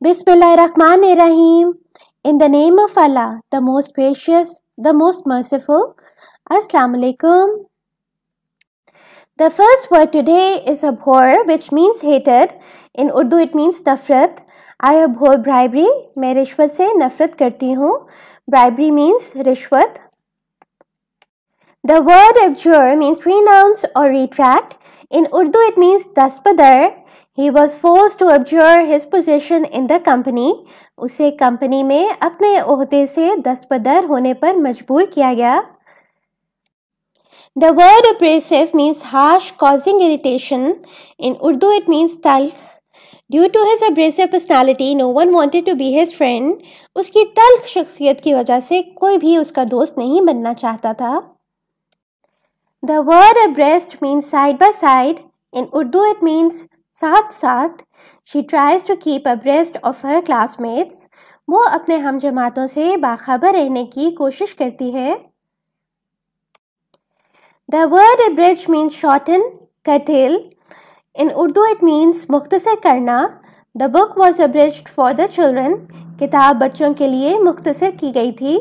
Bismillahir Rahim. In the name of Allah, the most gracious, the most merciful. Assalamu alaikum. The first word today is abhor, which means hated. In Urdu, it means nafrat. I abhor bribery. मैं रिश्वत से नफरत करती हूँ Bribery means rishwat. The word abjure means renounce or retract. In Urdu, it means daspadar. He was force to observe his position in the company उसे company में अपने अहदे से दस्तबदर होने पर मजबूर किया गया the word abrasive means harsh causing irritation in Urdu it means तल्ख due to his abrasive personality no one wanted to be his friend उसकी तल्ख शख्सियत की वजह से कोई भी उसका दोस्त नहीं बनना चाहता था the word abreast means side by side in Urdu it means साथ साथ she tries to keep abreast of her classmates वो अपने हम जमातों से बाखबर रहने की कोशिश करती है the word abridge means shorten कथिल इन उर्दू इट मीन्स मुख्तसर करना the book was abridge for the children किताब बच्चों के लिए मुख्तसर की गई थी